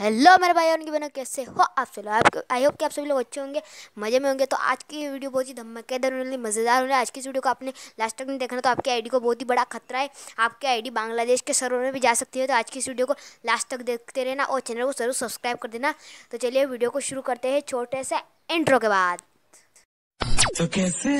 Hello मेरे भाई उनकी बहनों कैसे हो आप सभी लोग आई होप कि आप सभी लोग अच्छे होंगे मजे में होंगे तो आज की वीडियो बहुत ही धमाकेदार होने मज़ेदार होने आज की वीडियो को आपने लास्ट तक नहीं देखना तो आपकी आईडी को बहुत ही बड़ा खतरा है आपकी आईडी बांग्लादेश के सर्वर में भी जा सकती है तो आज की इस वीडियो को लास्ट तक देखते रहना और चैनल को जरूर सब्सक्राइब कर देना तो चलिए वीडियो को शुरू करते हैं छोटे से इंट्रो के बाद तो कैसे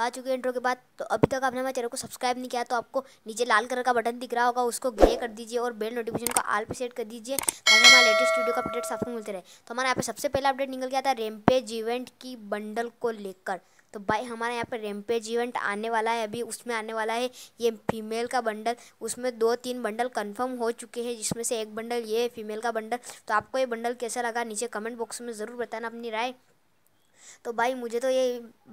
आ चुके हैं इंट्रो के बाद तो अभी तक आपने हमारे चैनल को सब्सक्राइब नहीं किया तो आपको नीचे लाल कलर का बटन दिख रहा होगा उसको ग्रे कर दीजिए और बेल नोटिफिकेशन को आल पे सेट कर दीजिए ताकि हमारे लेटेस्ट वीडियो का अपडेट आपको मिलते रहे तो हमारे यहाँ पे सबसे पहला अपडेट निकल गया था रेमपेज इवेंट की बंडल को लेकर तो भाई हमारे यहाँ पर रेमपेज इवेंट आने वाला है अभी उसमें आने वाला है ये फीमेल का बंडल उसमें दो तीन बंडल कन्फर्म हो चुके हैं जिसमें से एक बंडल ये है फीमेल का बंडल तो आपको ये बंडल कैसा लगा नीचे कमेंट बॉक्स में ज़रूर बताना अपनी राय तो भाई मुझे तो ये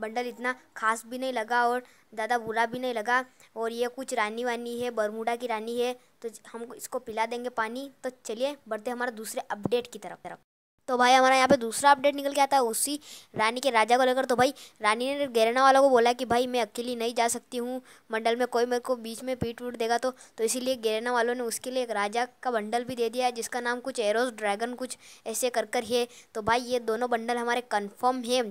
बंडल इतना खास भी नहीं लगा और ज़्यादा बुरा भी नहीं लगा और ये कुछ रानी वानी है बरमूडा की रानी है तो हम इसको पिला देंगे पानी तो चलिए बढ़ते हमारे दूसरे अपडेट की तरफ तरफ तो भाई हमारा यहाँ पे दूसरा अपडेट निकल के आता है उसी रानी के राजा को लेकर तो भाई रानी ने गेरना वालों को बोला कि भाई मैं अकेली नहीं जा सकती हूँ मंडल में कोई मेरे को बीच में पीट वूट देगा तो तो इसीलिए गैरना वालों ने उसके लिए एक राजा का बंडल भी दे दिया है जिसका नाम कुछ एरोज ड्रैगन कुछ ऐसे कर कर है तो भाई ये दोनों बंडल हमारे कन्फर्म है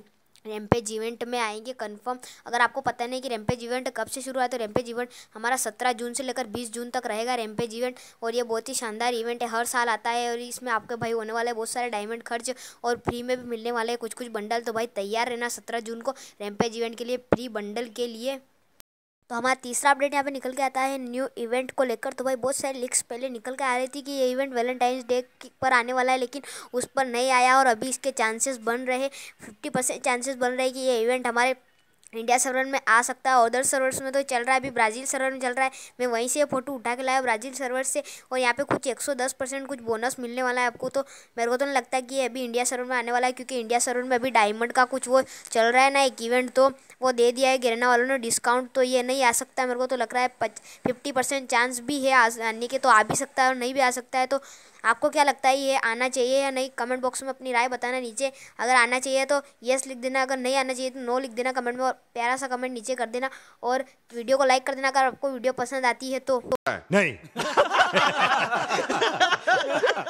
रेमपेज इवेंट में आएंगे कंफर्म अगर आपको पता नहीं कि रेमपेज इवेंट कब से शुरू हुआ तो रेमपेज इवेंट हमारा सत्रह जून से लेकर बीस जून तक रहेगा रेमपेज इवेंट और ये बहुत ही शानदार इवेंट है हर साल आता है और इसमें आपके भाई होने वाले बहुत सारे डायमंड खर्च और फ्री में भी मिलने वाले हैं कुछ कुछ बंडल तो भाई तैयार रहना सत्रह जून को रेमपेज इवेंट के लिए फ्री बंडल के लिए तो हमारा तीसरा अपडेट यहाँ पे निकल के आता है न्यू इवेंट को लेकर तो भाई बहुत सारे लिक्स पहले निकल के आ रही थी कि ये इवेंट वैलेंटाइंस डे पर आने वाला है लेकिन उस पर नहीं आया और अभी इसके चांसेस बन रहे फिफ्टी परसेंट चांसेस बन रहे कि ये इवेंट हमारे इंडिया सर्वर में आ सकता है अदर सर्वर्स में तो चल रहा है अभी ब्राज़ील सर्वर में चल रहा है मैं वहीं से फ़ोटो उठा के लाया ब्राज़ील सर्वर से और यहाँ पे कुछ 110 परसेंट कुछ बोनस मिलने वाला है आपको तो मेरे को तो नहीं लगता कि ये अभी इंडिया सर्वर में आने वाला है क्योंकि इंडिया सर्वर में अभी डायमंड का कुछ वो चल रहा है ना एक इवेंट तो वो दे दिया है गिरना वालों ने डिस्काउंट तो ये नहीं आ सकता मेरे को तो लग रहा है फिफ्टी चांस भी है आने के तो आ भी सकता है और नहीं भी आ सकता है तो आपको क्या लगता है ये आना चाहिए या नहीं कमेंट बॉक्स में अपनी राय बताना नीचे अगर आना चाहिए तो येस लिख देना अगर नहीं आना चाहिए तो नो लिख देना कमेंट में और प्यारा सा कमेंट नीचे कर देना और वीडियो को लाइक कर देना अगर आपको वीडियो पसंद आती है तो नहीं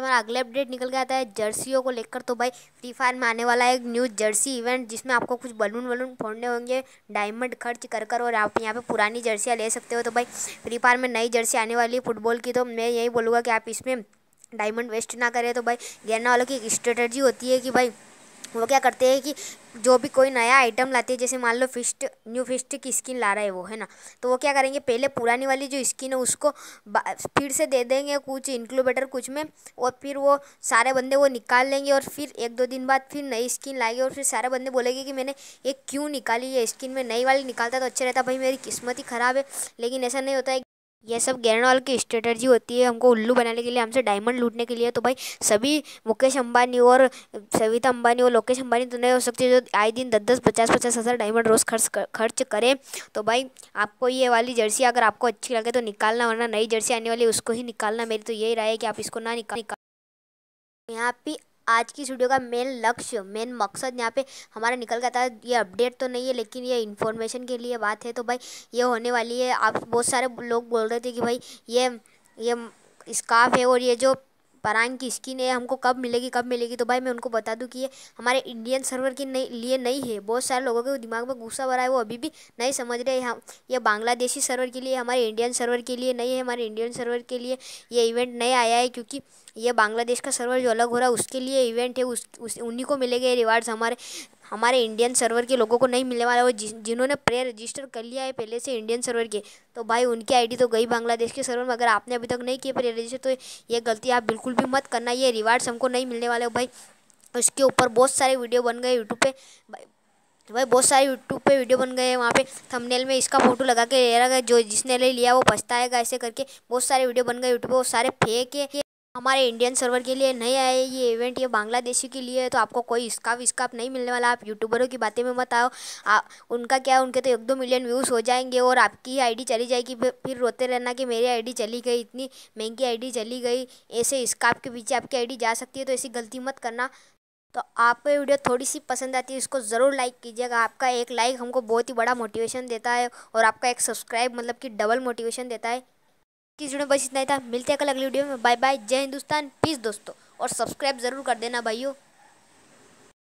हमारा अगला अपडेट निकल गया था जर्सियों को लेकर तो भाई फ्री फायर में आने वाला है एक न्यू जर्सी इवेंट जिसमें आपको कुछ बलून वलून फोड़ने होंगे डायमंड खर्च कर कर और आप यहाँ पे पुरानी जर्सियाँ ले सकते हो तो भाई फ्री फायर में नई जर्सी आने वाली है फुटबॉल की तो मैं यही बोलूँगा कि आप इसमें डायमंड वेस्ट ना करें तो भाई गहना वालों की एक स्ट्रेटर्जी होती है कि भाई वो क्या करते हैं कि जो भी कोई नया आइटम लाते हैं जैसे मान लो फिस्ट न्यू फिस्ट की स्किन ला रहा है वो है ना तो वो क्या करेंगे पहले पुरानी वाली जो स्किन है उसको फिर से दे देंगे कुछ इंक्लूबेटर कुछ में और फिर वो सारे बंदे वो निकाल लेंगे और फिर एक दो दिन बाद फिर नई स्किन लाएंगे और फिर सारे बंदे बोलेंगे कि मैंने ये क्यों निकाली ये स्किन में नई वाली निकालता तो अच्छा रहता भाई मेरी किस्मत ही ख़राब है लेकिन ऐसा नहीं होता है ये सब गैरनवाल की स्ट्रेटर्जी होती है हमको उल्लू बनाने के लिए हमसे डायमंड लूटने के लिए तो भाई सभी मुकेश अंबानी और सविता अंबानी और लोकेश अंबानी तो नहीं हो सकते जो आए दिन दस दस पचास पचास हज़ार डायमंड रोज़ खर्च खर्च करें तो भाई आपको ये वाली जर्सी अगर आपको अच्छी लगे तो निकालना वरना नई जर्सी आने वाली उसको ही निकालना मेरी तो यही राय है कि आप इसको ना निकाल, निकाल। यहाँ पे आज की वीडियो का मेन लक्ष्य मेन मकसद यहाँ पे हमारा निकल गया था ये अपडेट तो नहीं है लेकिन ये इन्फॉर्मेशन के लिए बात है तो भाई ये होने वाली है आप बहुत सारे लोग बोल रहे थे कि भाई ये ये स्काफ है और ये जो परांग की स्किन है हमको कब मिलेगी कब मिलेगी तो भाई मैं उनको बता दूं कि ये हमारे इंडियन सर्वर के नहीं, लिए नहीं है बहुत सारे लोगों के दिमाग में गुस्सा भरा है वो अभी भी नहीं समझ रहे हम ये बांग्लादेशी सर्वर के लिए हमारे इंडियन सर्वर के लिए नहीं है हमारे इंडियन सर्वर के लिए ये इवेंट नहीं आया है क्योंकि ये बांग्लादेश का सर्वर जो अलग हो रहा है उसके लिए इवेंट है उस, उस उन्हीं को मिले रिवार्ड्स हमारे हमारे इंडियन सर्वर के लोगों को नहीं मिलने वाला वो जि, जिन्होंने प्रे रजिस्टर कर लिया है पहले से इंडियन सर्वर के तो भाई उनकी आईडी तो गई बांग्लादेश के सर्वर में अगर आपने अभी तक नहीं किया प्रे रजिस्टर तो ये गलती आप बिल्कुल भी मत करना ये रिवार्ड्स हमको नहीं मिलने वाले हो भाई उसके ऊपर बहुत सारे वीडियो बन गए यूट्यूब पर भाई बहुत सारे यूट्यूब पे वीडियो बन गए हैं वहाँ पे थंबनेल में इसका फोटो लगा के ले रहा है जो जिसने ले लिया वो पछताएगा ऐसे करके बहुत सारे वीडियो बन गए यूट्यूब पे वो सारे फेक है हमारे इंडियन सर्वर के लिए नहीं आए ये इवेंट ये बांग्लादेशी के लिए है तो आपको कोई इसका विस्काप नहीं मिलने वाला आप यूट्यूबरों की बातें में मत आओ आ, उनका क्या उनके तो एक दो मिलियन व्यूज़ हो जाएंगे और आपकी आईडी चली जाएगी फिर रोते रहना कि मेरी आईडी चली गई इतनी महंगी आई चली गई ऐसे इसका के पीछे आपकी आई जा सकती है तो ऐसी गलती मत करना तो आपको वीडियो थोड़ी सी पसंद आती है इसको ज़रूर लाइक कीजिएगा आपका एक लाइक हमको बहुत ही बड़ा मोटिवेशन देता है और आपका एक सब्सक्राइब मतलब कि डबल मोटिवेशन देता है कि जुड़े बस इतना ही था मिलते हैं कल अगली वीडियो में बाय बाय जय हिंदुस्तान प्लीज़ दोस्तों और सब्सक्राइब ज़रूर कर देना भाइयों